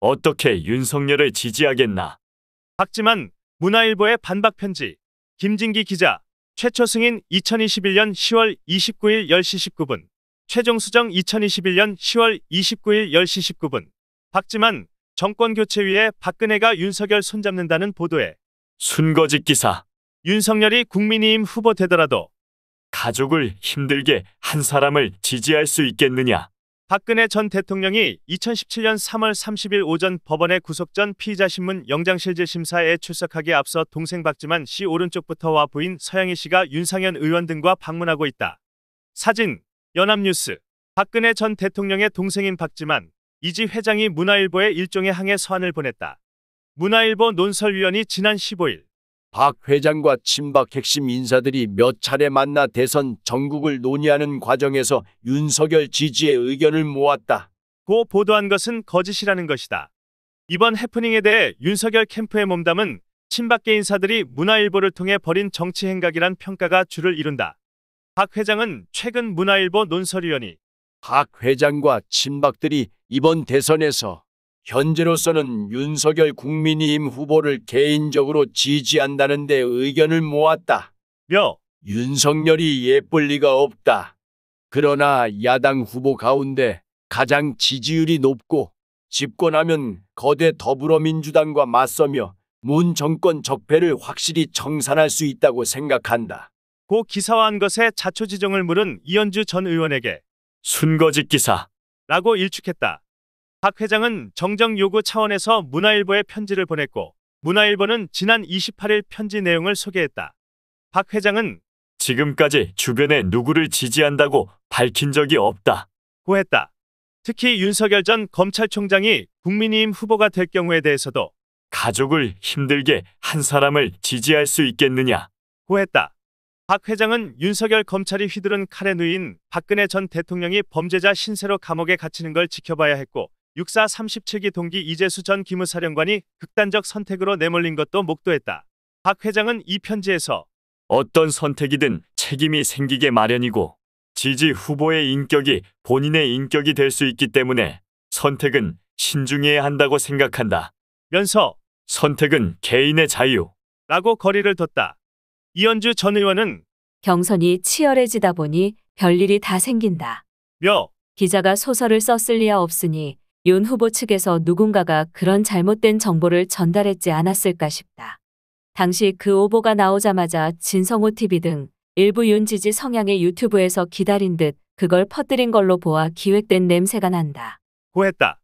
어떻게 윤석열을 지지하겠나. 박지만 문화일보의 반박 편지 김진기 기자 최초 승인 2021년 10월 29일 10시 19분 최종 수정 2021년 10월 29일 10시 19분 박지만 정권 교체 위에 박근혜가 윤석열 손잡는다는 보도에 순거짓 기사 윤석열이 국민의힘 후보 되더라도 가족을 힘들게 한 사람을 지지할 수 있겠느냐 박근혜 전 대통령이 2017년 3월 30일 오전 법원의 구속 전 피의자 신문 영장실질 심사에 출석하기 앞서 동생 박지만 씨 오른쪽부터 와 부인 서양희 씨가 윤상현 의원 등과 방문하고 있다. 사진 연합뉴스 박근혜 전 대통령의 동생인 박지만 이지 회장이 문화일보에 일종의 항해 서한을 보냈다. 문화일보 논설위원이 지난 15일 박 회장과 친박 핵심 인사들이 몇 차례 만나 대선 전국을 논의하는 과정에서 윤석열 지지의 의견을 모았다. 고 보도한 것은 거짓이라는 것이다. 이번 해프닝에 대해 윤석열 캠프의 몸담은 친박계 인사들이 문화일보를 통해 벌인 정치 행각이란 평가가 주를 이룬다. 박 회장은 최근 문화일보 논설위원이 박 회장과 친박들이 이번 대선에서 현재로서는 윤석열 국민의힘 후보를 개인적으로 지지한다는 데 의견을 모았다. 며 윤석열이 예쁠 리가 없다. 그러나 야당 후보 가운데 가장 지지율이 높고 집권하면 거대 더불어민주당과 맞서며 문 정권 적폐를 확실히 청산할 수 있다고 생각한다. 고 기사화한 것에 자초지정을 물은 이현주 전 의원에게 순거짓 기사라고 일축했다. 박 회장은 정정 요구 차원에서 문화일보에 편지를 보냈고 문화일보는 지난 28일 편지 내용을 소개했다. 박 회장은 지금까지 주변에 누구를 지지한다고 밝힌 적이 없다. 고했다. 특히 윤석열 전 검찰총장이 국민의힘 후보가 될 경우에 대해서도 가족을 힘들게 한 사람을 지지할 수 있겠느냐. 고했다. 박 회장은 윤석열 검찰이 휘두른 칼에 누인 박근혜 전 대통령이 범죄자 신세로 감옥에 갇히는 걸 지켜봐야 했고 육사 37기 동기 이재수 전 기무사령관이 극단적 선택으로 내몰린 것도 목도했다. 박 회장은 이 편지에서 어떤 선택이든 책임이 생기게 마련이고 지지 후보의 인격이 본인의 인격이 될 수 있기 때문에 선택은 신중해야 한다고 생각한다. 면서 선택은 개인의 자유 라고 거리를 뒀다. 이현주 전 의원은 경선이 치열해지다 보니 별일이 다 생긴다. 며 기자가 소설을 썼을 리야 없으니 윤 후보 측에서 누군가가 그런 잘못된 정보를 전달했지 않았을까 싶다. 당시 그 오보가 나오자마자 진성호 TV 등 일부 윤 지지 성향의 유튜브에서 기다린 듯 그걸 퍼뜨린 걸로 보아 기획된 냄새가 난다. 고했다.